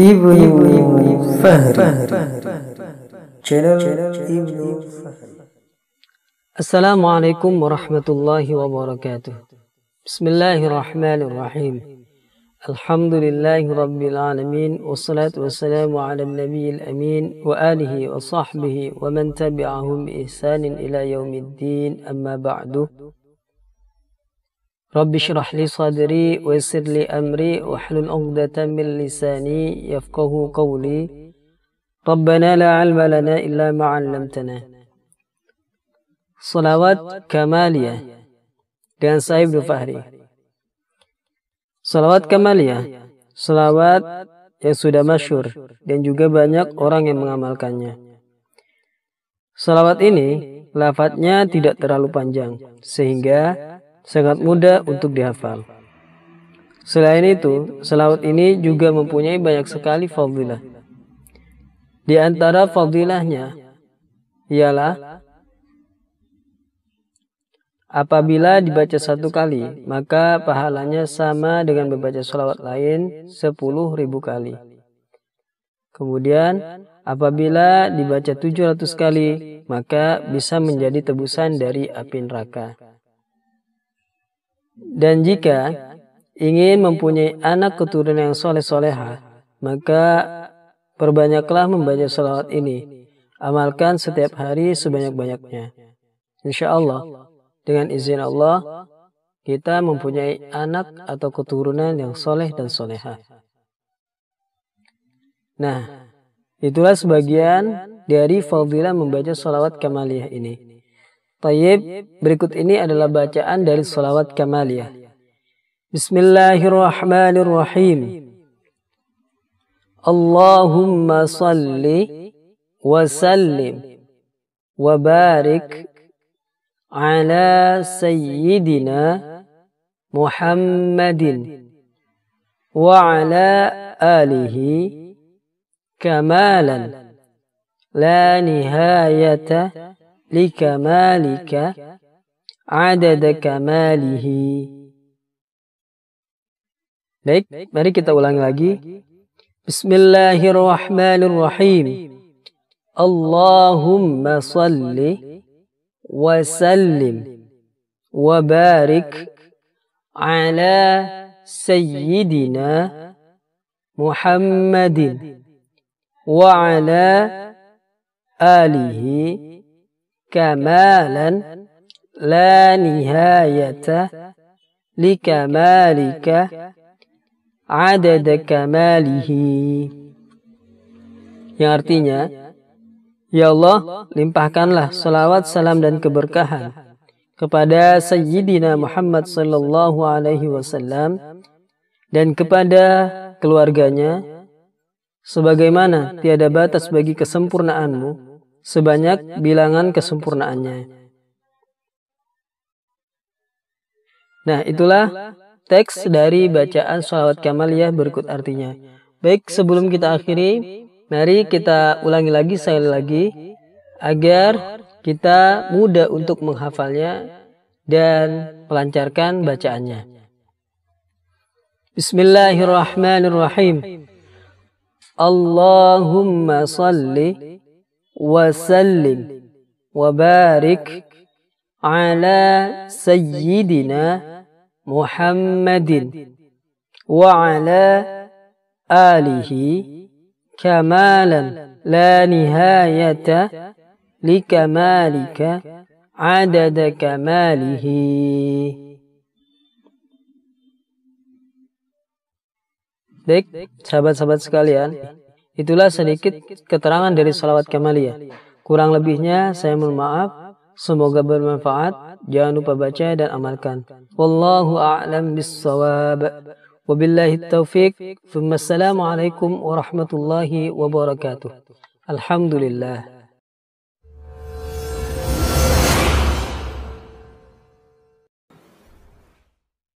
ابن فهر السلام عليكم ورحمة الله وبركاته بسم الله الرحمن الرحيم الحمد لله رب العالمين والصلاة والسلام على النبي الأمين وآله وصحبه ومن تبعهم بإحسان إلى يوم الدين أما بعد رب اشرح لي صدري ويسر لي أمري واحلل عقدة من لساني يفقه قولي ربنا لا علم لنا إلا ما علمتنا صلوات كمالية dengan Saib Fahri. Salawat Kamalia, salawat yang sudah masyur dan juga banyak orang yang mengamalkannya. Salawat ini, lafadznya tidak terlalu panjang, sehingga sangat mudah untuk dihafal. Selain itu, selawat ini juga mempunyai banyak sekali fadilah. Di antara fadilahnya ialah Apabila dibaca satu kali, maka pahalanya sama dengan membaca selawat lain sepuluh ribu kali. Kemudian, apabila dibaca 700 kali, maka bisa menjadi tebusan dari api neraka. Dan jika ingin mempunyai anak keturunan yang soleh-soleha, maka perbanyaklah membaca salawat ini. Amalkan setiap hari sebanyak-banyaknya. Insya Allah, dengan izin Allah, kita mempunyai anak atau keturunan yang soleh dan soleha. Nah, itulah sebagian dari fadilah membaca salawat kamaliyah ini. Tayyib, berikut ini adalah bacaan dari salawat kamaliyah. Bismillahirrahmanirrahim. Allahumma salli wa sallim wa barik ala sayyidina Muhammadin wa ala alihi kamalan la nihayata لكمالك عدد كماله Baik, mari kita ulangi lagi. Bismillahirrahmanirrahim. Allahumma salli wa sallim wa barik ala sayyidina Muhammadin wa ala alihi kamalan la نهاية لكمالك عدد كماله yang artinya Ya Allah limpahkanlah salawat salam dan keberkahan kepada Sayyidina Muhammad sallallahu alaihi wasallam dan kepada keluarganya sebagaimana tiada batas bagi kesempurnaanmu sebanyak bilangan kesempurnaannya. Nah, nah itulah teks dari bacaan Salawat Kamaliyah ya berikut artinya. Baik, sebelum kita akhiri, mari kita ulangi lagi sekali lagi agar kita mudah untuk menghafalnya dan melancarkan bacaannya. Bismillahirrahmanirrahim. Allahumma salli وسلم وبارك على سيدنا محمد وعلى آله كمالا لا نهاية لكمالك عدد كماله Baik, sahabat-sahabat sekalian, Itulah sedikit keterangan dari salawat Kamaliyah. Kurang lebihnya saya mohon maaf. Semoga bermanfaat. Jangan lupa baca dan amalkan. Wallahu a'lam bissawab. Wabillahi taufik. Assalamualaikum warahmatullahi wabarakatuh. Alhamdulillah.